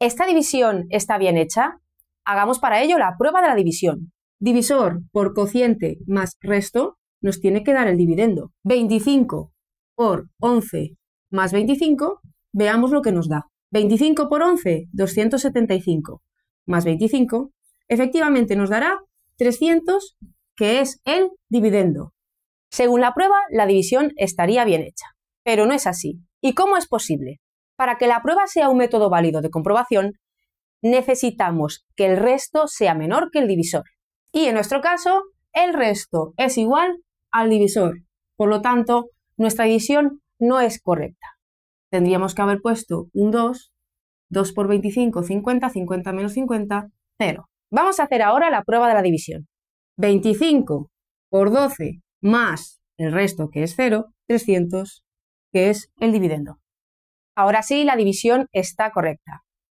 ¿esta división está bien hecha? Hagamos para ello la prueba de la división. Divisor por cociente más resto nos tiene que dar el dividendo. 25 por 11 más 25, veamos lo que nos da. 25 por 11, 275, más 25, efectivamente nos dará 300, que es el dividendo. Según la prueba, la división estaría bien hecha, pero no es así. ¿Y cómo es posible? Para que la prueba sea un método válido de comprobación, necesitamos que el resto sea menor que el divisor. Y en nuestro caso, el resto es igual al divisor. Por lo tanto, nuestra división no es correcta. Tendríamos que haber puesto un 2, 2 por 25, 50, 50 menos 50, 0. Vamos a hacer ahora la prueba de la división. 25 por 12 más el resto que es 0, 300, que es el dividendo. Ahora sí, la división está correcta.